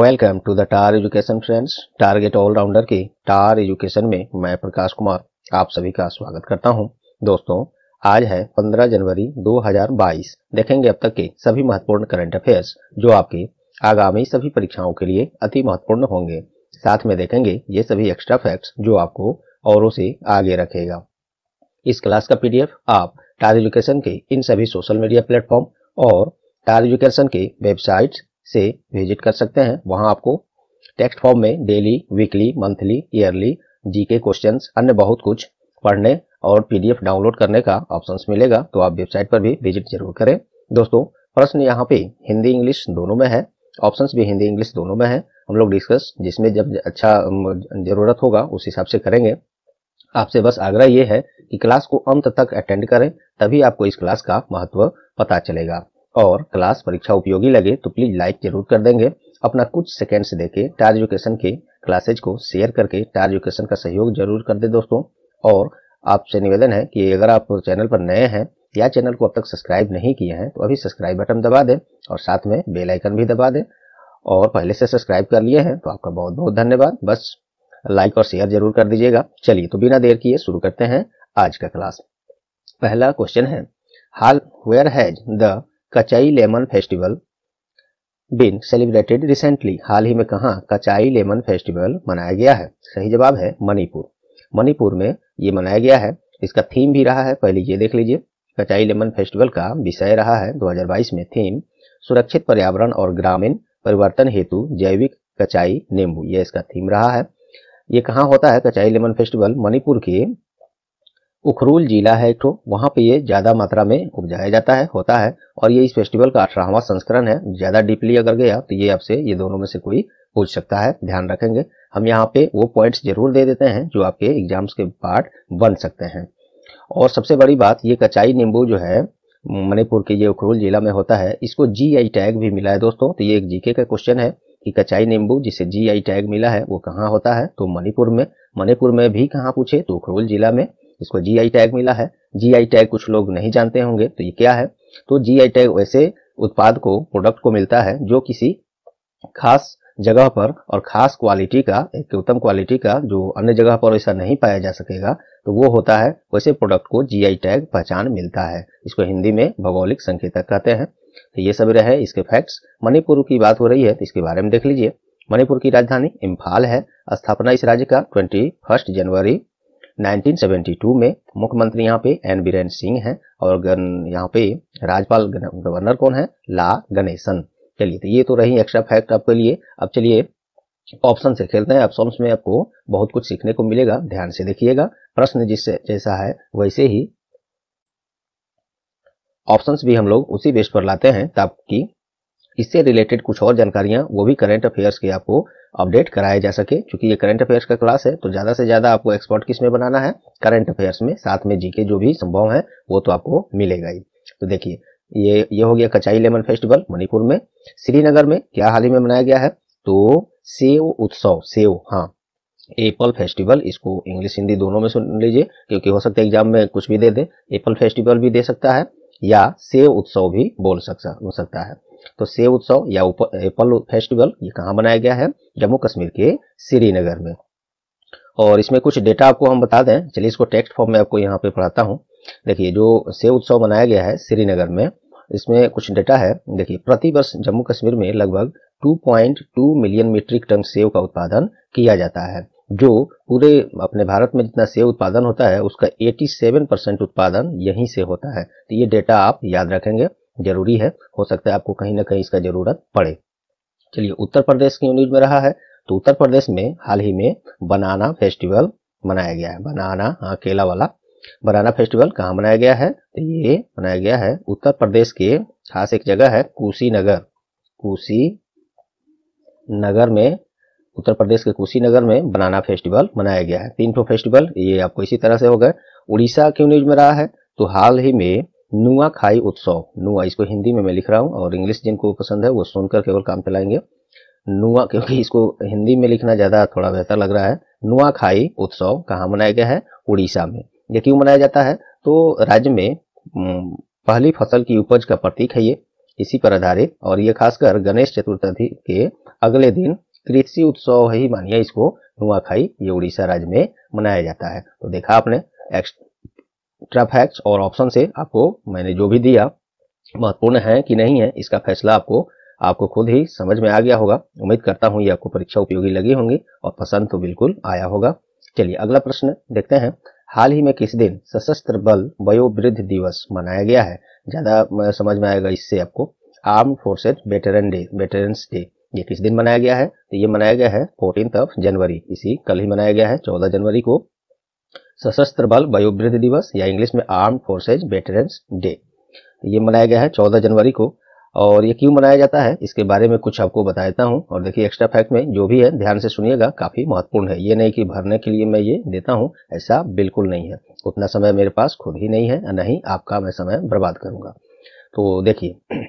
welcome to the Tar education friends target allrounder के Tar education में मैं प्रकाश कुमार आप सभी का स्वागत करता हूं दोस्तों आज है 15 जनवरी 2022 देखेंगे अब तक के सभी महत्वपूर्ण करंट अफेयर्स जो आपके आगामी सभी परीक्षाओं के लिए अति महत्वपूर्ण होंगे साथ में देखेंगे ये सभी एक्स्ट्रा फैक्ट्स जो आपको औरों से आगे रखेगा इस क्लास का पीडीएफ आप टार एजुकेशन के इन सभी सोशल मीडिया प्लेटफॉर्म और टार एजुकेशन के वेबसाइट्स से विजिट कर सकते हैं वहां आपको टेक्स्ट फॉर्म में daily weekly monthly yearly GK questions अन्य बहुत कुछ पढ़ने और पीडीएफ डाउनलोड करने का ऑप्शन मिलेगा तो आप वेबसाइट पर भी विजिट जरूर करें दोस्तों प्रश्न यहाँ पे हिंदी इंग्लिश दोनों में है ऑप्शन भी हिंदी इंग्लिश दोनों में है हम लोग डिस्कस जिसमें जब अच्छा जरूरत होगा उस हिसाब से करेंगे आपसे बस आग्रह ये है कि क्लास को अंत तक अटेंड करें तभी आपको इस क्लास का महत्व पता चलेगा और क्लास परीक्षा उपयोगी लगे तो प्लीज लाइक जरूर कर देंगे अपना कुछ सेकेंड्स देके टार एजुकेशन के क्लासेज को शेयर करके टार एजुकेशन का सहयोग जरूर कर दे दोस्तों और आपसे निवेदन है कि अगर आप चैनल पर नए हैं या चैनल को अब तक सब्सक्राइब नहीं किए हैं तो अभी सब्सक्राइब बटन दबा दें और साथ में बेल आइकन भी दबा दें और पहले से सब्सक्राइब कर लिए हैं तो आपका बहुत बहुत धन्यवाद बस लाइक और शेयर जरूर कर दीजिएगा चलिए तो बिना देर किए शुरू करते हैं आज का क्लास पहला क्वेश्चन है हाल where has the Kachai lemon festival been celebrated recently हाल ही में कहा कचाई लेमन फेस्टिवल मनाया गया है सही जवाब है मणिपुर मणिपुर में ये मनाया गया है इसका थीम भी रहा है पहले ये देख लीजिए कचाई लेमन फेस्टिवल का विषय रहा है 2022 में थीम सुरक्षित पर्यावरण और ग्रामीण परिवर्तन हेतु जैविक कचाई नींबू ये इसका थीम रहा है ये कहाँ होता है कचाई लेमन फेस्टिवल मणिपुर के उखरूल जिला है तो वहाँ पे ये ज़्यादा मात्रा में उपजाया जाता है होता है और ये इस फेस्टिवल का अठारहवा संस्करण है ज़्यादा डीपली अगर गया तो ये आपसे ये दोनों में से कोई पूछ सकता है ध्यान रखेंगे हम यहाँ पे वो पॉइंट्स जरूर दे देते हैं जो आपके एग्जाम्स के पार्ट बन सकते हैं और सबसे बड़ी बात ये कचाई नींबू जो है मणिपुर के ये उखरूल जिला में होता है इसको जी टैग भी मिला है दोस्तों तो ये एक जीके का क्वेश्चन है कि कचाई नींबू जिसे जी टैग मिला है वो कहाँ होता है तो मणिपुर में मणिपुर में भी कहाँ पूछे तो उखरूल जिला में इसको आई टैग मिला है आई टैग कुछ लोग नहीं जानते होंगे तो ये क्या है तो आई टैग वैसे उत्पाद को प्रोडक्ट को मिलता है जो किसी खास जगह पर और खास क्वालिटी का एक उत्तम क्वालिटी का जो अन्य जगह पर ऐसा नहीं पाया जा सकेगा तो वो होता है वैसे प्रोडक्ट को जीआई टैग पहचान मिलता है इसको हिंदी में भौगोलिक संकेतक कहते हैं तो ये सब रहे इसके फैक्ट्स मणिपुर की बात हो रही है तो इसके बारे में देख लीजिए मणिपुर की राजधानी इम्फाल है स्थापना इस राज्य का ट्वेंटी फर्स्ट जनवरी 1972 में मुख्यमंत्री यहाँ पे एन बीरेन सिंह हैं और गन यहाँ पे राज्यपाल गवर्नर कौन है ला गणेशन चलिए तो ये तो रही एक्स्ट्रा फैक्ट आपके लिए अब चलिए ऑप्शन से खेलते हैं ऑप्शन में आपको बहुत कुछ सीखने को मिलेगा ध्यान से देखिएगा प्रश्न जिससे जैसा है वैसे ही ऑप्शंस भी हम लोग उसी बेस पर लाते हैं ताकि इससे रिलेटेड कुछ और जानकारियां वो भी करंट अफेयर्स के आपको अपडेट कराया जा सके क्योंकि ये करंट अफेयर्स का क्लास है तो ज़्यादा से ज़्यादा आपको एक्सपर्ट किस में बनाना है करंट अफेयर्स में साथ में जीके जो भी संभव है वो तो आपको मिलेगा ही तो देखिए ये ये हो गया कचाई लेमन फेस्टिवल मणिपुर में श्रीनगर में क्या हाल ही में मनाया गया है तो सेव उत्सव सेव हाँ एप्पल फेस्टिवल इसको इंग्लिश हिंदी दोनों में सुन लीजिए क्योंकि हो सकता है एग्जाम में कुछ भी दे दे एप्पल फेस्टिवल भी दे सकता है या सेव उत्सव भी बोल सकता सकता है तो सेव उत्सव या एप्पल फेस्टिवल ये कहाँ बनाया गया है जम्मू कश्मीर के श्रीनगर में और इसमें कुछ डेटा आपको हम बता दें चलिए इसको टेक्स्ट फॉर्म में आपको यहाँ पे पढ़ाता हूँ देखिए जो सेव उत्सव मनाया गया है श्रीनगर में इसमें कुछ डेटा है देखिए प्रति वर्ष जम्मू कश्मीर में लगभग 2.2 मिलियन मीट्रिक टन सेव का उत्पादन किया जाता है जो पूरे अपने भारत में जितना सेव उत्पादन होता है उसका 87 परसेंट उत्पादन यहीं से होता है तो ये डेटा आप याद रखेंगे जरूरी है हो सकता है आपको कहीं ना कहीं इसका ज़रूरत पड़े चलिए उत्तर प्रदेश की न्यूज में रहा है तो उत्तर प्रदेश में हाल ही में बनाना फेस्टिवल मनाया गया है बनाना हाँ केला वाला बनाना फेस्टिवल कहाँ मनाया गया है तो ये मनाया गया है उत्तर प्रदेश के खास एक जगह है कुशीनगर कुशी नगर में उत्तर प्रदेश के कुशीनगर में बनाना फेस्टिवल मनाया गया है तीन फो फेस्टिवल ये आपको इसी तरह से हो गए उड़ीसा की न्यूज में रहा है तो हाल ही में नुआ खाई उत्सव नुआ इसको हिंदी में मैं लिख रहा हूँ और इंग्लिश जिनको पसंद है वो सुनकर केवल काम चलाएंगे नुआ क्योंकि इसको हिंदी में लिखना ज़्यादा थोड़ा बेहतर लग रहा है नुआ खाई उत्सव कहाँ मनाया गया है उड़ीसा में ये क्यों मनाया जाता है तो राज्य में पहली फसल की उपज का प्रतीक है ये इसी पर आधारित और ये खासकर गणेश चतुर्थी के अगले दिन कृषि उत्सव ही मानिए इसको नुआखाई ये उड़ीसा राज्य में मनाया जाता है तो देखा आपने ट्रफ हैक्स और ऑप्शन से आपको मैंने जो भी दिया महत्वपूर्ण है कि नहीं है इसका फैसला आपको आपको खुद ही समझ में आ गया होगा उम्मीद करता हूँ ये आपको परीक्षा उपयोगी लगी होंगी और पसंद तो बिल्कुल आया होगा चलिए अगला प्रश्न देखते हैं हाल ही में किस दिन सशस्त्र बल वयोवृद्ध दिवस मनाया गया है ज़्यादा समझ में आएगा इससे आपको arm forces veteran day veterans day ये किस दिन मनाया गया है तो ये मनाया गया है फोर्टीन ऑफ जनवरी इसी कल ही मनाया गया है चौदह जनवरी को सशस्त्र बल वयोवृद्ध दिवस या इंग्लिश में आर्म फोर्सेज वेटरन्स डे ये मनाया गया है चौदह जनवरी को और ये क्यों मनाया जाता है इसके बारे में कुछ आपको बता देता हूँ और देखिए एक्स्ट्रा फैक्ट में जो भी है ध्यान से सुनिएगा काफ़ी महत्वपूर्ण है ये नहीं कि भरने के लिए मैं ये देता हूँ ऐसा बिल्कुल नहीं है उतना समय मेरे पास खुद ही नहीं है नहीं आपका मैं समय बर्बाद करूंगा तो देखिए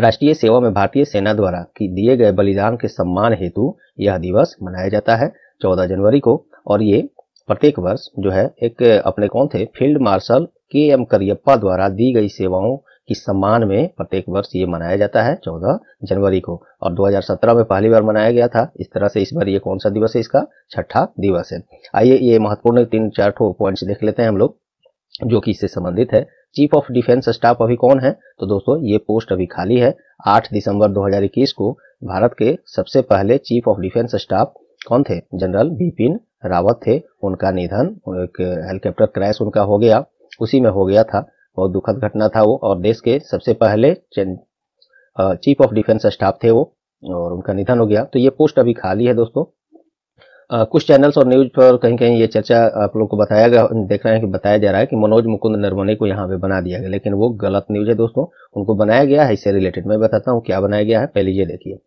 राष्ट्रीय सेवा में भारतीय सेना द्वारा की दिए गए बलिदान के सम्मान हेतु यह दिवस मनाया जाता है 14 जनवरी को और ये प्रत्येक वर्ष जो है एक अपने कौन थे field marshal K M Cariappa द्वारा दी गई सेवाओं की सम्मान में प्रत्येक वर्ष ये मनाया जाता है 14 जनवरी को और 2017 में पहली बार मनाया गया था इस तरह से इस बार ये कौन सा दिवस है इसका छठा दिवस है आइए ये महत्वपूर्ण तीन चार ठो पॉइंट्स देख लेते हैं हम लोग जो कि इससे संबंधित है चीफ ऑफ डिफेंस स्टाफ अभी कौन है तो दोस्तों ये पोस्ट अभी खाली है 8 दिसंबर 2021 को भारत के सबसे पहले चीफ ऑफ डिफेंस स्टाफ कौन थे जनरल बिपिन रावत थे उनका निधन एक हेलीकॉप्टर क्रैश उनका हो गया उसी में हो गया था बहुत दुखद घटना था वो और देश के सबसे पहले चीफ ऑफ डिफेंस स्टाफ थे वो और उनका निधन हो गया तो ये पोस्ट अभी खाली है दोस्तों आ, कुछ चैनल्स और न्यूज पर कहीं कहीं ये चर्चा आप लोग को बताया गया देख रहे हैं कि बताया जा रहा है कि मनोज मुकुंद नरवणे को यहाँ पे बना दिया गया लेकिन वो गलत न्यूज है दोस्तों उनको बनाया गया है इससे रिलेटेड मैं बताता हूँ क्या बनाया गया है पहले ये देखिए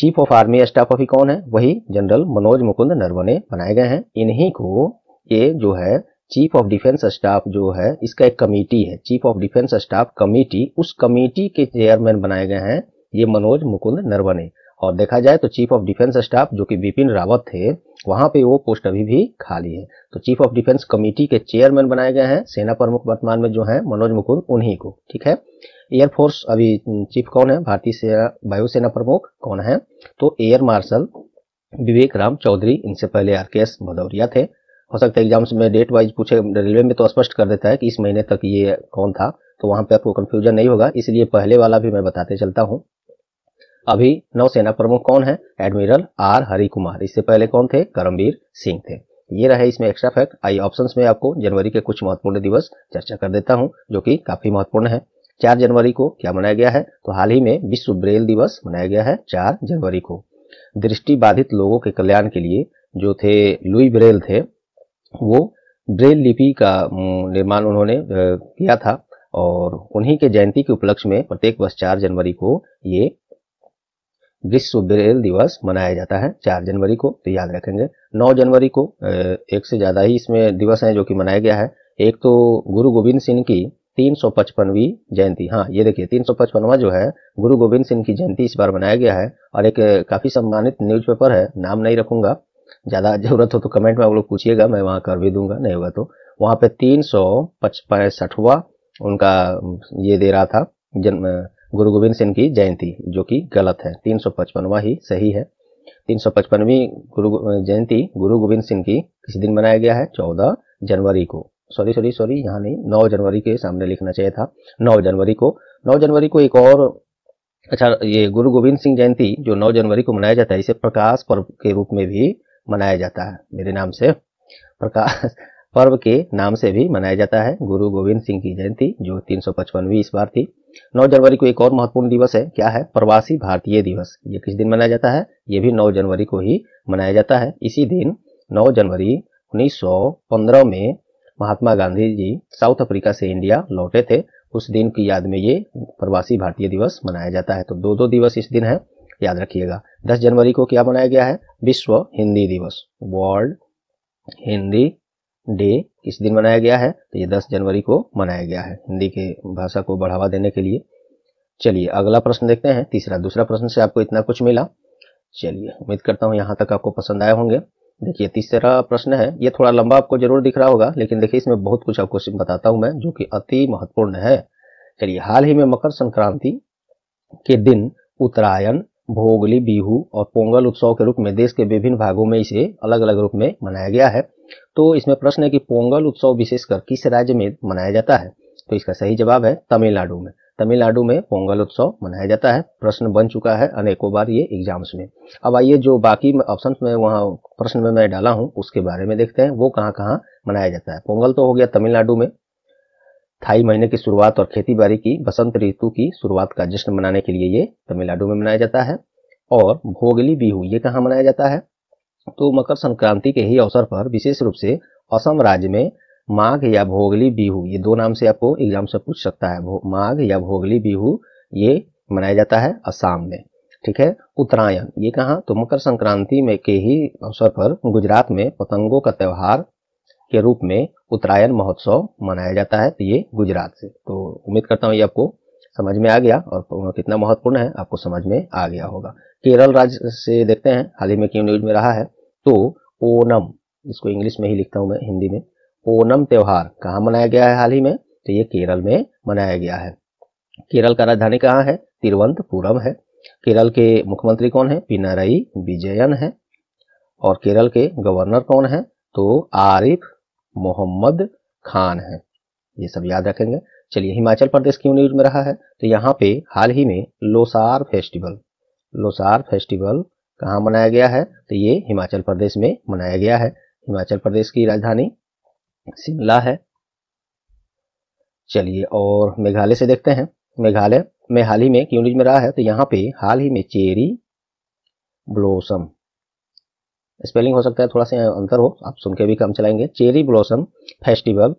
चीफ ऑफ आर्मी स्टाफ अभी कौन है वही जनरल मनोज मुकुंद नरवणे बनाए गए हैं इन्हीं को ये जो है चीफ ऑफ डिफेंस स्टाफ जो है इसका एक कमेटी है chief of defence staff committee उस कमेटी के चेयरमैन बनाए गए हैं ये मनोज मुकुंद नरवणे और देखा जाए तो चीफ ऑफ डिफेंस स्टाफ जो कि बिपिन रावत थे वहां पे वो पोस्ट अभी भी खाली है तो चीफ ऑफ डिफेंस कमेटी के चेयरमैन बनाए गए हैं सेना प्रमुख वर्तमान में जो है मनोज मुकुंद उन्हीं को ठीक है एयरफोर्स अभी चीफ कौन है भारतीय सेना वायुसेना प्रमुख कौन है तो एयर मार्शल विवेक राम चौधरी इनसे पहले आर के एस भदौरिया थे हो सकता है एग्जाम्स में डेट वाइज पूछे रेलवे में तो स्पष्ट कर देता है कि इस महीने तक ये कौन था तो वहां पे आपको कंफ्यूजन नहीं होगा इसलिए पहले वाला भी मैं बताते चलता हूँ अभी नौसेना प्रमुख कौन है एडमिरल आर हरि कुमार इससे पहले कौन थे करमवीर सिंह थे ये रहे इसमें एक्स्ट्रा फैक्ट आई ऑप्शंस में आपको जनवरी के कुछ महत्वपूर्ण दिवस चर्चा कर देता हूँ जो कि काफी महत्वपूर्ण है चार जनवरी को क्या मनाया गया है तो हाल ही में विश्व ब्रेल दिवस मनाया गया है चार जनवरी को दृष्टि बाधित लोगों के कल्याण के लिए जो थे लुई ब्रेल थे वो ब्रेल लिपि का निर्माण उन्होंने किया था और उन्हीं के जयंती के उपलक्ष्य में प्रत्येक वर्ष चार जनवरी को ये विश्व ब्रेल दिवस मनाया जाता है चार जनवरी को तो याद रखेंगे नौ जनवरी को एक से ज़्यादा ही इसमें दिवस है जो कि मनाया गया है एक तो गुरु गोविंद सिंह की तीन सौ पचपनवीं जयंती हाँ ये देखिए तीन सौ पचपनवा जो है गुरु गोविंद सिंह की जयंती इस बार मनाया गया है और एक काफ़ी सम्मानित न्यूज़पेपर है नाम नहीं रखूंगा ज़्यादा ज़रूरत हो तो कमेंट में आप लोग पूछिएगा मैं वहाँ कर भी दूंगा नहीं होगा तो वहाँ पे तीन सौ पैंसठवा उनका ये दे रहा था जन्म गुरु गोविंद सिंह की जयंती जो कि गलत है तीन सौ पचपनवा ही सही है तीन सौ पचपनवीं गुरु जयंती गुरु गोविंद सिंह की किस दिन मनाया गया है चौदह जनवरी को सॉरी सॉरी सॉरी यहाँ नहीं 9 जनवरी के सामने लिखना चाहिए था 9 जनवरी को 9 जनवरी को एक और अच्छा ये गुरु गोविंद सिंह जयंती जो 9 जनवरी को मनाया जाता है इसे प्रकाश पर्व के रूप में भी मनाया जाता है मेरे नाम से प्रकाश पर्व के नाम से भी मनाया जाता है गुरु गोविंद सिंह की जयंती जो तीन इस बार थी 9 जनवरी को एक और महत्वपूर्ण दिवस है क्या है प्रवासी भारतीय दिवस ये किस दिन मनाया जाता है ये भी 9 जनवरी को ही मनाया जाता है इसी दिन 9 जनवरी 1915 में महात्मा गांधी जी साउथ अफ्रीका से इंडिया लौटे थे उस दिन की याद में ये प्रवासी भारतीय दिवस मनाया जाता है तो दो दो दिवस इस दिन है याद रखिएगा 10 जनवरी को क्या मनाया गया है विश्व हिंदी दिवस वर्ल्ड हिंदी डे किस दिन मनाया गया है तो ये 10 जनवरी को मनाया गया है हिंदी के भाषा को बढ़ावा देने के लिए चलिए अगला प्रश्न देखते हैं तीसरा दूसरा प्रश्न से आपको इतना कुछ मिला चलिए उम्मीद करता हूँ यहाँ तक आपको पसंद आए होंगे देखिए तीसरा प्रश्न है ये थोड़ा लंबा आपको जरूर दिख रहा होगा लेकिन देखिए इसमें बहुत कुछ आपको बताता हूँ मैं जो कि अति महत्वपूर्ण है चलिए हाल ही में मकर संक्रांति के दिन उत्तरायण भोगली बिहू और पोंगल उत्सव के रूप में देश के विभिन्न भागों में इसे अलग अलग रूप में मनाया गया है तो इसमें प्रश्न है कि पोंगल उत्सव विशेषकर किस राज्य में मनाया जाता है तो इसका सही जवाब है तमिलनाडु में तमिलनाडु में पोंगल उत्सव मनाया जाता है प्रश्न बन चुका है अनेकों बार ये एग्जाम्स में अब आइए जो बाकी ऑप्शन में वहाँ प्रश्न में मैं डाला हूँ उसके बारे में देखते हैं वो कहाँ कहाँ मनाया जाता है पोंगल तो हो गया तमिलनाडु में थाई महीने की शुरुआत और खेती की बसंत ऋतु की शुरुआत का जश्न मनाने के लिए ये तमिलनाडु में मनाया जाता है और भोगली बिहू ये कहाँ मनाया जाता है तो मकर संक्रांति के ही अवसर पर विशेष रूप से असम राज्य में माघ या भोगली बिहू ये दो नाम से आपको एग्जाम से पूछ सकता है माघ या भोगली बिहू ये मनाया जाता है असम में ठीक है उत्तरायण ये कहाँ तो मकर संक्रांति में के ही अवसर पर गुजरात में पतंगों का त्यौहार के रूप में उत्तरायण महोत्सव मनाया जाता है तो ये गुजरात से तो उम्मीद करता हूँ ये आपको समझ में आ गया और कितना महत्वपूर्ण है आपको समझ में आ गया होगा केरल राज्य से देखते हैं हाल ही में क्यों न्यूज में रहा है तो ओनम इसको इंग्लिश में ही लिखता हूँ मैं हिंदी में ओनम त्यौहार कहाँ मनाया गया है हाल ही में तो ये केरल में मनाया गया है केरल का राजधानी कहाँ है तिरुवंतपुरम है केरल के मुख्यमंत्री कौन है पिनाराई विजयन है और केरल के गवर्नर कौन है तो आरिफ मोहम्मद खान है ये सब याद रखेंगे चलिए हिमाचल प्रदेश क्यों न्यूज में रहा है तो यहाँ पे हाल ही में लोसार फेस्टिवल लोसार फेस्टिवल कहाँ मनाया गया है तो ये हिमाचल प्रदेश में मनाया गया है हिमाचल प्रदेश की राजधानी शिमला है चलिए और मेघालय से देखते हैं मेघालय में हाल ही में क्यों में रहा है तो यहाँ पे हाल ही में चेरी ब्लॉसम स्पेलिंग हो सकता है थोड़ा सा अंतर हो आप सुन के भी काम चलाएंगे चेरी ब्लॉसम फेस्टिवल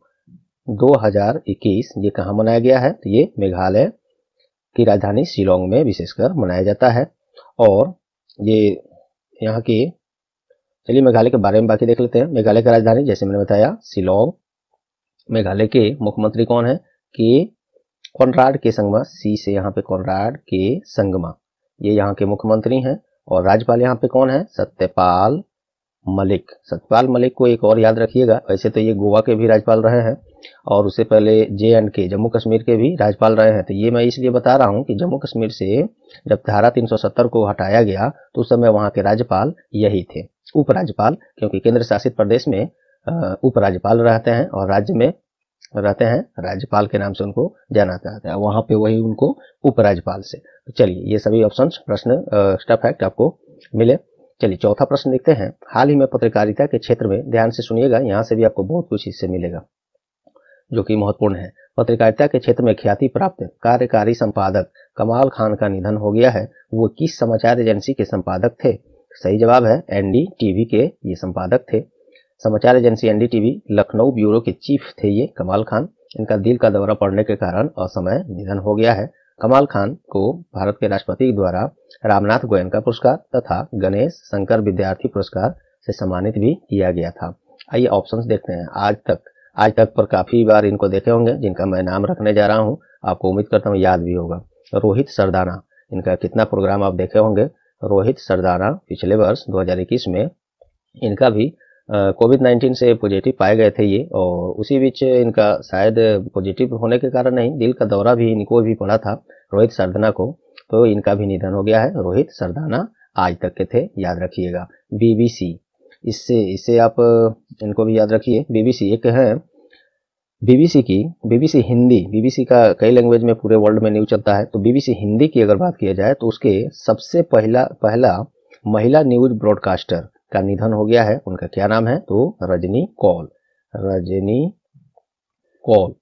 2021 ये कहाँ मनाया गया है तो ये मेघालय की राजधानी शिलोंग में विशेषकर मनाया जाता है और ये यहाँ के चलिए मेघालय के बारे में बाकी देख लेते हैं मेघालय की राजधानी जैसे मैंने बताया शिलोंग मेघालय के मुख्यमंत्री कौन है के कॉनराड के संगमा सी से यहाँ पे कॉनराड के संगमा ये यहाँ के मुख्यमंत्री हैं और राज्यपाल यहाँ पे कौन है सत्यपाल मलिक सत्यपाल मलिक को एक और याद रखिएगा वैसे तो ये गोवा के भी राज्यपाल रहे हैं और उससे पहले जे एंड के जम्मू कश्मीर के भी राज्यपाल रहे हैं तो ये मैं इसलिए बता रहा हूँ कि जम्मू कश्मीर से जब धारा 370 को हटाया गया तो उस समय वहाँ के राज्यपाल यही थे उपराज्यपाल क्योंकि केंद्र शासित प्रदेश में उपराज्यपाल रहते हैं और राज्य में रहते हैं राज्यपाल के नाम से उनको जाना जाता है वहाँ पे वही उनको उपराज्यपाल से तो चलिए ये सभी ऑप्शन प्रश्न स्टफ है आपको मिले चलिए चौथा प्रश्न देखते हैं हाल ही में पत्रकारिता के क्षेत्र में ध्यान से सुनिएगा यहाँ से भी आपको बहुत कुछ इससे मिलेगा जो कि महत्वपूर्ण है पत्रकारिता के क्षेत्र में ख्याति प्राप्त कार्यकारी संपादक कमाल खान का निधन हो गया है वो किस समाचार एजेंसी के संपादक थे सही जवाब है एनडी टीवी के ये संपादक थे समाचार agency ND TV Lucknow bureau के चीफ थे ये कमाल खान इनका दिल का दौरा पड़ने के कारण असमय निधन हो गया है कमाल खान को भारत के राष्ट्रपति द्वारा रामनाथ गोयनका पुरस्कार तथा गणेश शंकर विद्यार्थी पुरस्कार से सम्मानित भी किया गया था आइए ऑप्शंस देखते हैं आज तक आज तक पर काफ़ी बार इनको देखे होंगे जिनका मैं नाम रखने जा रहा हूँ आपको उम्मीद करता हूँ याद भी होगा रोहित सरदाना इनका कितना प्रोग्राम आप देखे होंगे रोहित सरदाना पिछले वर्ष दो में इनका भी कोविड नाइन्टीन से पॉजिटिव पाए गए थे ये और उसी बीच इनका शायद पॉजिटिव होने के कारण नहीं दिल का दौरा भी इनको भी पड़ा था रोहित सरदाना को तो इनका भी निधन हो गया है रोहित सरदाना आज तक के थे याद रखिएगा बीबीसी इससे इससे आप इनको भी याद रखिए बीबीसी एक है बीबीसी की बीबीसी हिंदी बीबीसी का कई लैंग्वेज में पूरे वर्ल्ड में न्यूज चलता है तो बीबीसी हिंदी की अगर बात किया जाए तो उसके सबसे पहला पहला महिला न्यूज ब्रॉडकास्टर का निधन हो गया है उनका क्या नाम है तो रजनी कौल रजनी कौल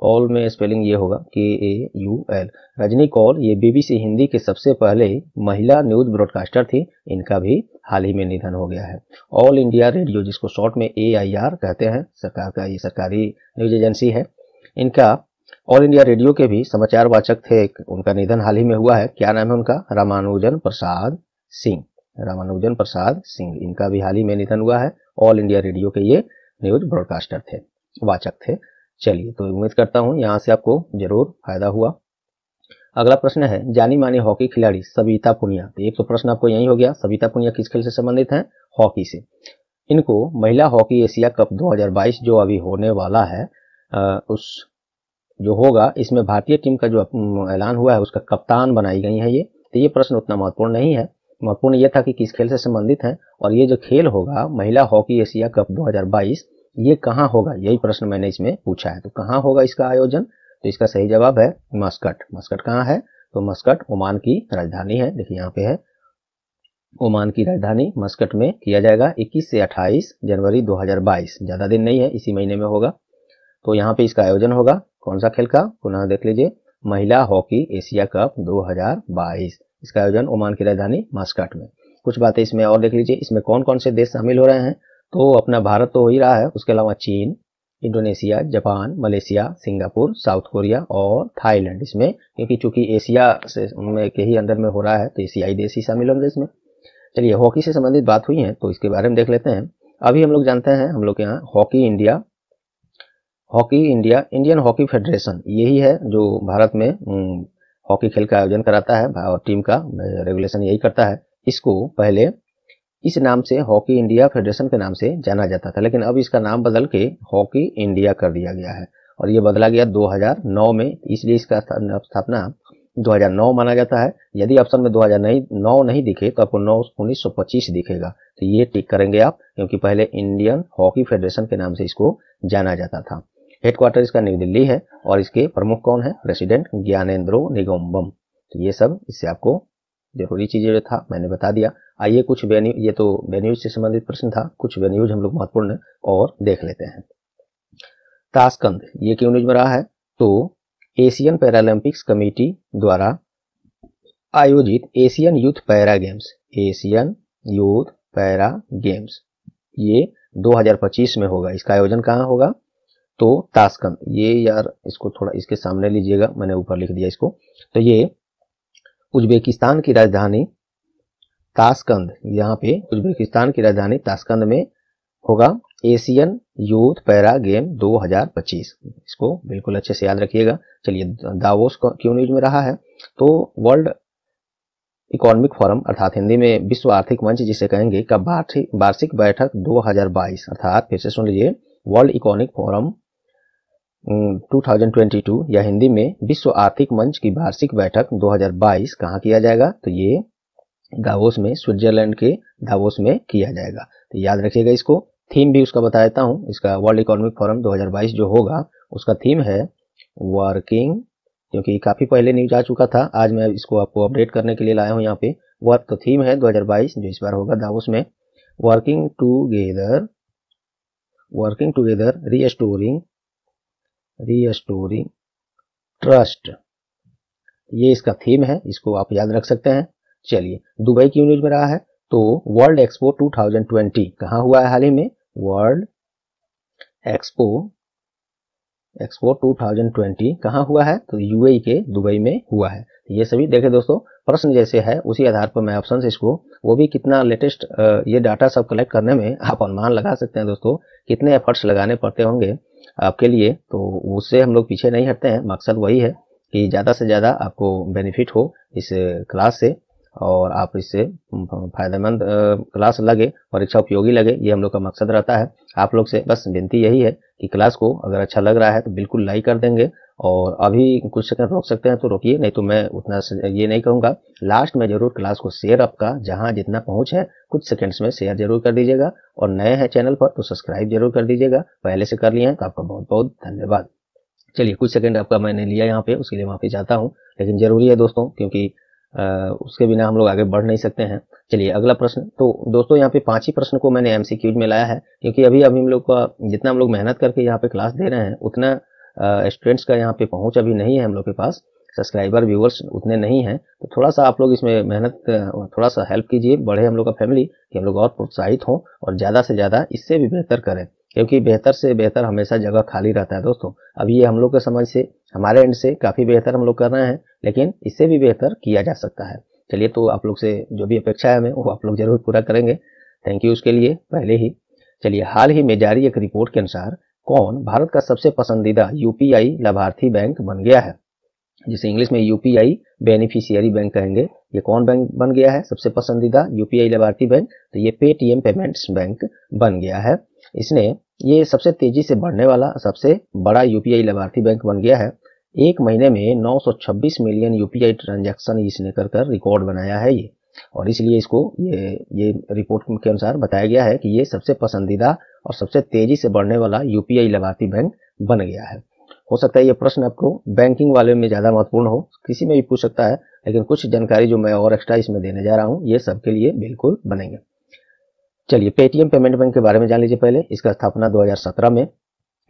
कॉल में स्पेलिंग ये होगा K A U L Rajni Kaul ये बीबीसी हिंदी के सबसे पहले महिला न्यूज ब्रॉडकास्टर थी इनका भी हाल ही में निधन हो गया है ऑल इंडिया रेडियो जिसको शॉर्ट में ए आई आर कहते हैं सरकार का ये सरकारी न्यूज एजेंसी है इनका ऑल इंडिया रेडियो के भी समाचार वाचक थे उनका निधन हाल ही में हुआ है क्या नाम है उनका रामानुजन प्रसाद सिंह रामानुजन प्रसाद सिंह इनका भी हाल ही में निधन हुआ है ऑल इंडिया रेडियो के ये न्यूज ब्रॉडकास्टर थे वाचक थे चलिए तो उम्मीद करता हूँ यहाँ से आपको जरूर फायदा हुआ अगला प्रश्न है जानी मानी हॉकी खिलाड़ी सविता पुनिया तो एक तो प्रश्न आपको यही हो गया सविता पुनिया किस खेल से संबंधित है हॉकी से इनको महिला हॉकी एशिया कप 2022 जो अभी होने वाला है उस जो होगा इसमें भारतीय टीम का जो ऐलान हुआ है उसका कप्तान बनाई गई है ये तो ये प्रश्न उतना महत्वपूर्ण नहीं है महत्वपूर्ण यह था कि किस खेल से संबंधित है और ये जो खेल होगा महिला हॉकी एशिया कप 2022 ये कहाँ होगा यही प्रश्न मैंने इसमें पूछा है तो कहाँ होगा इसका आयोजन तो इसका सही जवाब है मस्कट मस्कट कहाँ है तो मस्कट ओमान की राजधानी है देखिए यहाँ पे है ओमान की राजधानी मस्कट में किया जाएगा 21 से 28 जनवरी 2022 ज़्यादा दिन नहीं है इसी महीने में होगा तो यहाँ पे इसका आयोजन होगा कौन सा खेल का पुनः देख लीजिए महिला हॉकी एशिया कप 2022 इसका आयोजन ओमान की राजधानी मास्काट में कुछ बातें इसमें और देख लीजिए इसमें कौन कौन से देश शामिल हो रहे हैं तो अपना भारत तो हो ही रहा है उसके अलावा चीन Indonesia Japan Malaysia Singapore South Korea और थाईलैंड इसमें क्योंकि चूंकि एशिया से उनमें के ही अंदर में हो रहा है तो एशियाई देश ही शामिल होंगे इसमें चलिए हॉकी से संबंधित बात हुई है तो इसके बारे में देख लेते हैं अभी हम लोग जानते हैं हम लोग के यहाँ hockey India hockey India Indian hockey federation यही है जो भारत में हॉकी खेल का आयोजन कराता है और टीम का रेगुलेशन यही करता है इसको पहले इस नाम से हॉकी इंडिया फेडरेशन के नाम से जाना जाता था लेकिन अब इसका नाम बदल के हॉकी इंडिया कर दिया गया है और ये बदला गया 2009 में इसलिए इसका स्थापना 2009 माना जाता है यदि ऑप्शन में 2009 नहीं दिखे तो आपको नौ उन्नीस दिखेगा तो ये टिक करेंगे आप क्योंकि पहले इंडियन हॉकी फेडरेशन के नाम से इसको जाना जाता था हेडक्वार्टर इसका नई दिल्ली है और इसके प्रमुख कौन है प्रेसिडेंट ज्ञानेन्द्रो निगोम्बम तो ये सब इससे आपको जरूरी चीजें जो था मैंने बता दिया आइए कुछ वेन्यू ये तो वेन्यूज से संबंधित प्रश्न था कुछ वेन्यूज हम लोग महत्वपूर्ण और देख लेते हैं ताशकंद ये क्यों न्यूज में रहा है तो एशियन पैरालंपिक्स कमेटी द्वारा आयोजित Asian youth para games Asian youth para games ये 2025 में होगा इसका आयोजन कहाँ होगा तो ताशकंद ये यार इसको थोड़ा इसके सामने लीजिएगा मैंने ऊपर लिख दिया इसको तो ये उज्बेकिस्तान की राजधानी ताशकंद यहाँ पे उज्बेकिस्तान की राजधानी ताशकंद में होगा एशियन यूथ पैरा गेम 2025 इसको बिल्कुल अच्छे से याद रखिएगा चलिए दावोस क्यों न्यूज में रहा है तो वर्ल्ड इकोनॉमिक फोरम अर्थात हिंदी में विश्व आर्थिक मंच जिसे कहेंगे का वार्षिक बैठक 2022 अर्थात फिर से सुन लीजिए वर्ल्ड इकोनॉमिक फोरम 2022 हम्म, या हिंदी में विश्व आर्थिक मंच की वार्षिक बैठक 2022 कहाँ किया जाएगा तो ये दावोस में स्विट्जरलैंड के दावोस में किया जाएगा तो याद रखिएगा इसको थीम भी उसका बता देता हूँ इसका वर्ल्ड इकोनॉमिक फोरम 2022 जो होगा उसका थीम है वर्किंग क्योंकि काफ़ी पहले न्यूज आ चुका था आज मैं इसको आपको अपडेट करने के लिए लाया हूँ यहाँ पे वर्क तो थीम है 2022 जो इस बार होगा दावोस में working together working together restoring restoring trust ये इसका थीम है इसको आप याद रख सकते हैं चलिए दुबई की न्यूज में रहा है तो वर्ल्ड एक्सपो 2020 कहाँ हुआ है हाल ही में वर्ल्ड एक्सपो एक्सपो 2020 कहाँ हुआ है तो यूएई e के दुबई में हुआ है ये सभी देखे दोस्तों प्रश्न जैसे है उसी आधार पर मैं ऑप्शन इसको वो भी कितना लेटेस्ट ये डाटा सब कलेक्ट करने में आप अनुमान लगा सकते हैं दोस्तों कितने एफर्ट्स लगाने पड़ते होंगे आपके लिए तो उससे हम लोग पीछे नहीं हटते हैं मकसद वही है कि ज़्यादा से ज़्यादा आपको बेनिफिट हो इस क्लास से और आप इससे फायदेमंद क्लास लगे और इच्छा उपयोगी लगे ये हम लोग का मकसद रहता है आप लोग से बस विनती यही है कि क्लास को अगर अच्छा लग रहा है तो बिल्कुल लाइक कर देंगे और अभी कुछ सेकंड रोक सकते हैं तो रोकिए नहीं तो मैं उतना ये नहीं कहूँगा लास्ट में जरूर क्लास को शेयर आपका जहाँ जितना पहुँच है कुछ सेकंड्स में शेयर जरूर कर दीजिएगा और नए हैं चैनल पर तो सब्सक्राइब जरूर कर दीजिएगा पहले से कर लिया है तो आपका बहुत बहुत धन्यवाद चलिए कुछ सेकंड आपका मैंने लिया यहाँ पे उसके लिए माफ़ी चाहता हूँ लेकिन ज़रूरी है दोस्तों क्योंकि आ, उसके बिना हम लोग आगे बढ़ नहीं सकते हैं चलिए अगला प्रश्न तो दोस्तों यहाँ पे पांच ही प्रश्न को मैंने एम में लाया है क्योंकि अभी अभी हम लोग का जितना हम लोग मेहनत करके यहाँ पे क्लास दे रहे हैं उतना स्टूडेंट्स का यहाँ पे पहुँच अभी नहीं है हम लोग के पास सब्सक्राइबर व्यूअर्स उतने नहीं हैं तो थोड़ा सा आप लोग इसमें मेहनत थोड़ा सा हेल्प कीजिए बढ़े हम लोग का फैमिली कि हम लोग और प्रोत्साहित हों और ज़्यादा से ज़्यादा इससे भी बेहतर करें क्योंकि बेहतर से बेहतर हमेशा जगह खाली रहता है दोस्तों अब ये हम लोग के समझ से हमारे एंड से काफ़ी बेहतर हम लोग कर रहे हैं लेकिन इससे भी बेहतर किया जा सकता है चलिए तो आप लोग से जो भी अपेक्षा है हमें वो आप लोग ज़रूर पूरा करेंगे थैंक यू उसके लिए पहले ही चलिए हाल ही में जारी एक रिपोर्ट के अनुसार कौन भारत का सबसे पसंदीदा यूपीआई लाभार्थी बैंक बन गया है जिसे इंग्लिश में यूपीआई बेनिफिशियरी बैंक कहेंगे ये कौन बैंक बन गया है सबसे पसंदीदा यूपीआई लाभार्थी बैंक तो ये पेटीएम पेमेंट्स बैंक बन गया है इसने ये सबसे तेजी से बढ़ने वाला सबसे बड़ा यूपीआई लाभार्थी बैंक बन गया है एक महीने में 926 मिलियन यूपीआई ट्रांजैक्शन इसने कर कर रिकॉर्ड बनाया है ये और इसलिए इसको ये ये रिपोर्ट के अनुसार बताया गया है कि ये सबसे पसंदीदा और सबसे तेजी से बढ़ने वाला यूपीआई लाभार्थी बैंक बन गया है हो सकता है ये प्रश्न आपको बैंकिंग वाले में ज़्यादा महत्वपूर्ण हो किसी में भी पूछ सकता है लेकिन कुछ जानकारी जो मैं और एक्स्ट्रा इसमें देने जा रहा हूँ ये सबके लिए बिल्कुल बनेंगे चलिए पेटीएम पेमेंट बैंक के बारे में जान लीजिए पहले इसका स्थापना 2017 में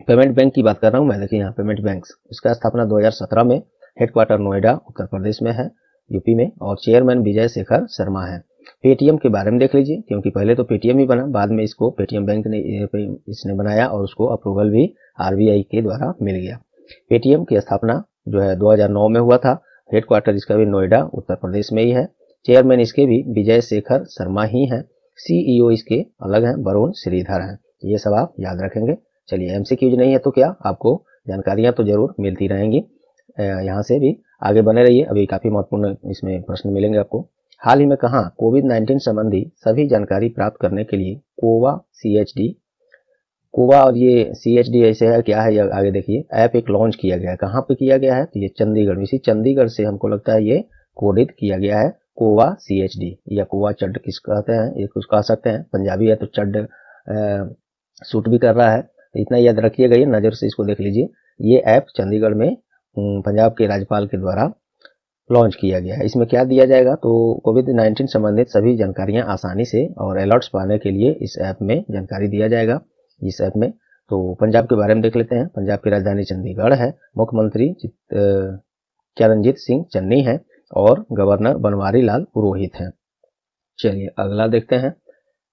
पेमेंट बैंक की बात कर रहा हूँ मैं देखिए यहाँ पेमेंट बैंक इसका स्थापना 2017 में हेडक्वार्टर नोएडा उत्तर प्रदेश में है यूपी में और चेयरमैन विजय शेखर शर्मा है पेटीएम के बारे में देख लीजिए क्योंकि पहले तो पेटीएम ही बना बाद में इसको पेटीएम बैंक ने इसने बनाया और उसको अप्रूवल भी आरबीआई के द्वारा मिल गया पेटीएम की स्थापना जो है 2009 में हुआ था हेडक्वार्टर इसका भी नोएडा उत्तर प्रदेश में ही है चेयरमैन इसके भी विजय शेखर शर्मा ही हैं सीईओ e इसके अलग हैं वरुण श्रीधर हैं ये सब आप याद रखेंगे चलिए एमसीक्यूज नहीं है तो क्या आपको जानकारियां तो जरूर मिलती रहेंगी यहाँ से भी आगे बने रहिए अभी काफ़ी महत्वपूर्ण इसमें प्रश्न मिलेंगे आपको हाल ही में कहा कोविड 19 संबंधी सभी जानकारी प्राप्त करने के लिए कोवा सी एच डी कोवा और ये सी एच डी ऐसे है क्या है ये आगे देखिए ऐप एक लॉन्च किया गया है कहाँ पे किया गया है तो ये चंडीगढ़ इसी चंडीगढ़ से हमको लगता है ये कोडित किया गया है कोवा सी एच डी या कोवा चड किस कहते हैं ये कुछ कह सकते हैं पंजाबी है तो चड सूट भी कर रहा है इतना याद रखिएगा ये नज़र से इसको देख लीजिए ये ऐप चंडीगढ़ में हम्म, पंजाब के राज्यपाल के द्वारा लॉन्च किया गया है इसमें क्या दिया जाएगा तो कोविड नाइन्टीन संबंधित सभी जानकारियाँ आसानी से और अलर्ट्स पाने के लिए इस ऐप में जानकारी दिया जाएगा इस ऐप में तो पंजाब के बारे में देख लेते हैं पंजाब की राजधानी चंडीगढ़ है मुख्यमंत्री चरणजीत सिंह चन्नी है और गवर्नर बनवारी लाल पुरोहित हैं चलिए अगला देखते हैं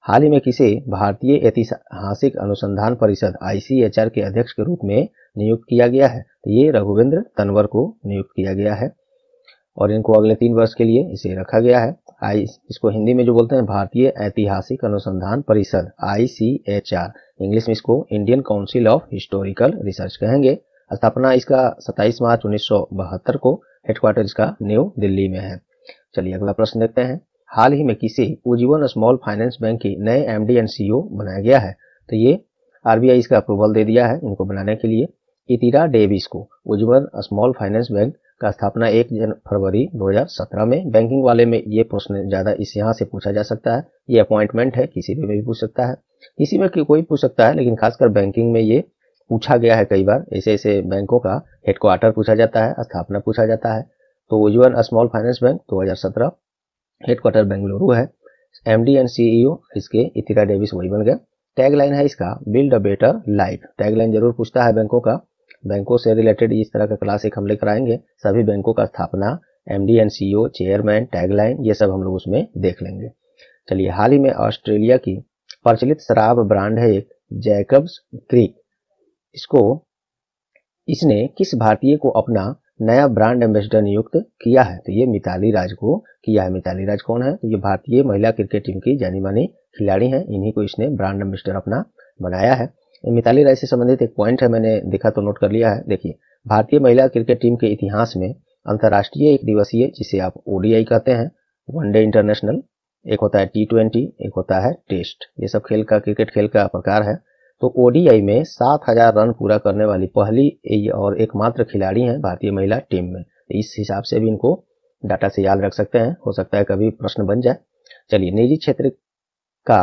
हाल ही में किसे भारतीय ऐतिहासिक अनुसंधान परिषद आई के अध्यक्ष के रूप में नियुक्त किया गया है तो ये रघुवेंद्र तनवर को नियुक्त किया गया है और इनको अगले तीन वर्ष के लिए इसे रखा गया है आई इसको हिंदी में जो बोलते हैं भारतीय ऐतिहासिक अनुसंधान परिषद I C H R English में इसको Indian council of historical research कहेंगे स्थापना इसका 27 मार्च उन्नीस को हेडक्वार्टर इसका न्यू दिल्ली में है चलिए अगला प्रश्न देखते हैं हाल ही में किसी उज्जीवन स्मॉल फाइनेंस बैंक की नए एम डी एंड सी बनाया गया है तो ये आर इसका अप्रूवल दे दिया है इनको बनाने के लिए इतिरा डेविस को उज्जवल स्मॉल फाइनेंस बैंक का स्थापना 1 फरवरी 2017 में बैंकिंग वाले में ये प्रश्न ज़्यादा इस यहाँ से पूछा जा सकता है ये अपॉइंटमेंट है किसी भी में भी पूछ सकता है किसी में कोई पूछ सकता है लेकिन खासकर बैंकिंग में ये पूछा गया है कई बार ऐसे ऐसे बैंकों का हेडक्वार्टर पूछा जाता है स्थापना पूछा जाता है तो उज्जवल स्मॉल फाइनेंस बैंक दो हेडक्वार्टर बेंगलुरु है एम डी एंड सी इसके इतिरा डेविस वही बन गए टैगलाइन है इसका build a better life tagline जरूर पूछता है बैंकों का बैंकों से रिलेटेड इस तरह का क्लास एक हम लेकर आएंगे सभी बैंकों का स्थापना M D N C O chairman tagline ये सब हम लोग उसमें देख लेंगे चलिए हाल ही में ऑस्ट्रेलिया की प्रचलित शराब ब्रांड है एक जैकब्स क्रिक इसको इसने किस भारतीय को अपना नया ब्रांड एम्बेसडर नियुक्त किया है तो ये मिताली राज को किया है मिताली राज कौन है तो ये भारतीय महिला क्रिकेट टीम की जानी मानी खिलाड़ी हैं इन्हीं को इसने ब्रांड एम्बेसडर अपना बनाया है मिताली राय से संबंधित एक पॉइंट है मैंने देखा तो नोट कर लिया है देखिए भारतीय महिला क्रिकेट टीम के इतिहास में अंतर्राष्ट्रीय एक दिवसीय जिसे आप ओडीआई कहते हैं वनडे इंटरनेशनल एक होता है टी ट्वेंटी एक होता है टेस्ट ये सब खेल का क्रिकेट खेल का प्रकार है तो ओडीआई में सात हजार रन पूरा करने वाली पहली और एकमात्र खिलाड़ी हैं भारतीय महिला टीम में इस हिसाब से भी इनको डाटा से याद रख सकते हैं हो सकता है कभी प्रश्न बन जाए चलिए निजी क्षेत्र का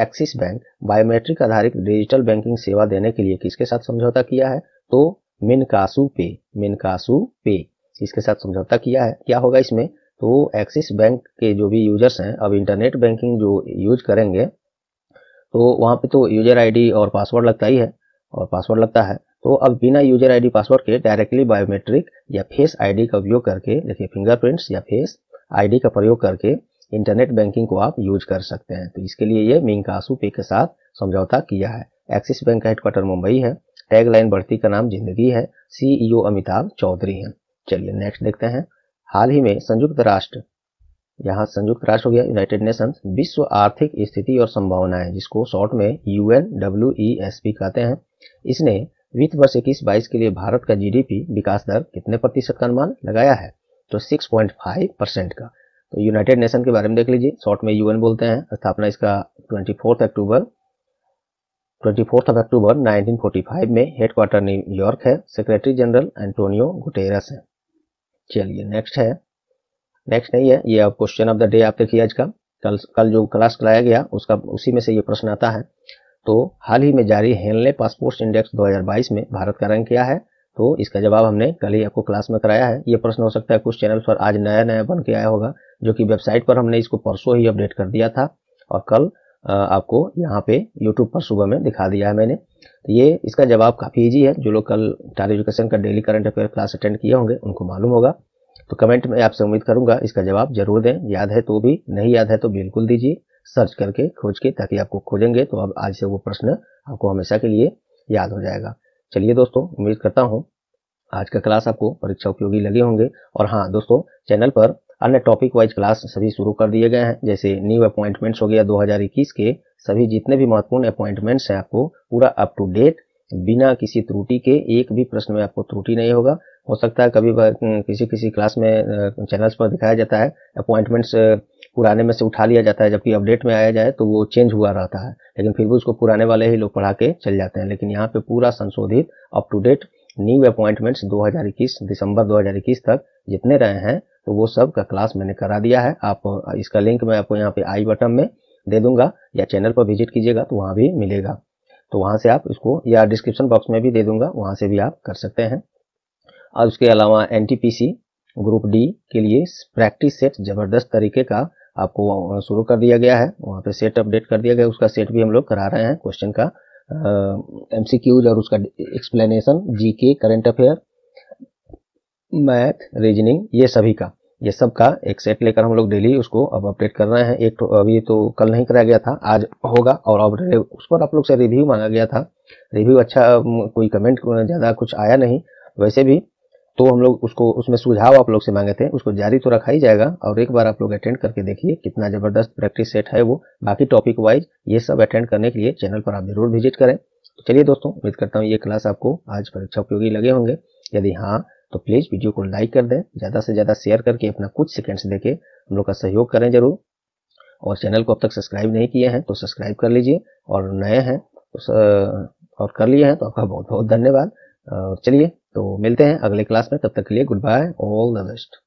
एक्सिस बैंक बायोमेट्रिक आधारित डिजिटल बैंकिंग सेवा देने के लिए किसके साथ समझौता किया है तो मिनकासू पे मिनकासू पे इसके साथ समझौता किया है क्या होगा इसमें तो एक्सिस बैंक के जो भी यूजर्स हैं अब इंटरनेट बैंकिंग जो यूज करेंगे तो वहाँ पे तो यूजर आईडी और पासवर्ड लगता ही है और पासवर्ड लगता है तो अब बिना यूजर आईडी पासवर्ड के डायरेक्टली बायोमेट्रिक या फेस आईडी का उपयोग करके देखिए फिंगरप्रिंट्स या फेस आईडी का प्रयोग करके इंटरनेट बैंकिंग को आप यूज कर सकते हैं तो इसके लिए ये मिंकासू पे के साथ समझौता किया है एक्सिस बैंक का हेडक्वार्टर मुंबई है टैग लाइन बढ़ती का नाम जिंदगी है सीईओ e अमिताभ चौधरी हैं चलिए नेक्स्ट देखते हैं हाल ही में संयुक्त राष्ट्र यहाँ संयुक्त राष्ट्र हो गया यूनाइटेड नेशंस विश्व आर्थिक स्थिति और संभावनाएं जिसको शॉर्ट में U N W S P कहते हैं इसने वित्त वर्ष इक्कीस बाईस के लिए भारत का जीडीपी विकास दर कितने प्रतिशत का अनुमान लगाया है तो 6.5 परसेंट का तो यूनाइटेड नेशन के बारे में देख लीजिए शॉर्ट में यूएन बोलते हैं स्थापना इसका twenty October twenty of October 1945 में हेडक्वार्टर न्यूयॉर्क है सेक्रेटरी जनरल एंटोनियो गुटेरस है चलिए नेक्स्ट है नेक्स्ट नहीं है ये अब क्वेश्चन ऑफ द डे आप देखिए आज का कल कल जो क्लास कराया गया उसका उसी में से ये प्रश्न आता है तो हाल ही में जारी हेनले पासपोर्ट इंडेक्स 2022 में भारत का रंग क्या है तो इसका जवाब हमने कल ही आपको क्लास में कराया है ये प्रश्न हो सकता है कुछ चैनल पर आज नया नया बन के आया होगा जो कि वेबसाइट पर हमने इसको परसों ही अपडेट कर दिया था और कल आपको यहाँ पे यूट्यूब पर सुबह में दिखा दिया है मैंने तो ये इसका जवाब काफ़ी ईजी है जो लोग कल टार एजुकेशन का daily current affair class attend किए होंगे उनको मालूम होगा तो कमेंट में आपसे उम्मीद करूंगा इसका जवाब जरूर दें याद है तो भी नहीं याद है तो बिल्कुल दीजिए सर्च करके खोज के ताकि आपको खोजेंगे तो अब आज से वो प्रश्न आपको हमेशा के लिए याद हो जाएगा चलिए दोस्तों उम्मीद करता हूँ आज का क्लास आपको परीक्षा उपयोगी लगे होंगे और हाँ दोस्तों चैनल पर अन्य टॉपिक वाइज क्लास सभी शुरू कर दिए गए हैं जैसे न्यू अपॉइंटमेंट्स हो गया 2021 के सभी जितने भी महत्वपूर्ण अपॉइंटमेंट्स हैं आपको पूरा अप टू डेट बिना किसी त्रुटि के एक भी प्रश्न में आपको त्रुटि नहीं होगा हो सकता है कभी हम्म, किसी किसी क्लास में चैनल्स पर दिखाया जाता है अपॉइंटमेंट्स पुराने में से उठा लिया जाता है जबकि अपडेट में आया जाए तो वो चेंज हुआ रहता है लेकिन फिर भी उसको पुराने वाले ही लोग पढ़ा के चल जाते हैं लेकिन यहाँ पे पूरा संशोधित up to date new appointments 2021 दिसंबर 2021 तक जितने रहे हैं तो वो सब का क्लास मैंने करा दिया है आप इसका लिंक मैं आपको यहाँ पे आई बटन में दे दूंगा या चैनल पर विजिट कीजिएगा तो वहाँ भी मिलेगा तो वहाँ से आप इसको या डिस्क्रिप्शन बॉक्स में भी दे दूंगा वहाँ से भी आप कर सकते हैं और उसके अलावा एन ग्रुप डी के लिए प्रैक्टिस सेट ज़बरदस्त तरीके का आपको शुरू कर दिया गया है वहाँ पे सेट अपडेट कर दिया गया उसका सेट भी हम लोग करा रहे हैं क्वेश्चन का एम uh, और उसका एक्सप्लेनेशन जी के करेंट अफेयर मैथ रीजनिंग ये सभी का ये सब का एक सेट लेकर हम लोग डेली उसको अब अपडेट कर रहे हैं एक तो अभी तो कल नहीं कराया गया था आज होगा और अब उस पर आप लोग से रिव्यू मांगा गया था रिव्यू अच्छा कोई कमेंट ज़्यादा कुछ आया नहीं वैसे भी तो हम लोग उसको उसमें सुझाव आप लोग से मांगे थे उसको जारी तो रखा ही जाएगा और एक बार आप लोग अटेंड करके देखिए कितना ज़बरदस्त प्रैक्टिस सेट है वो बाकी टॉपिक वाइज ये सब अटेंड करने के लिए चैनल पर आप जरूर विजिट करें तो चलिए दोस्तों उम्मीद करता हूँ ये क्लास आपको आज परीक्षा उपयोगी लगे होंगे यदि हाँ तो प्लीज़ वीडियो को लाइक कर दें ज़्यादा से ज़्यादा शेयर करके अपना कुछ सेकेंड्स देके हम लोग का सहयोग करें जरूर और चैनल को अब तक सब्सक्राइब नहीं किए हैं तो सब्सक्राइब कर लीजिए और नए हैं तो और कर लिए हैं तो आपका बहुत बहुत धन्यवाद और चलिए तो मिलते हैं अगले क्लास में तब तक के लिए good bye all the best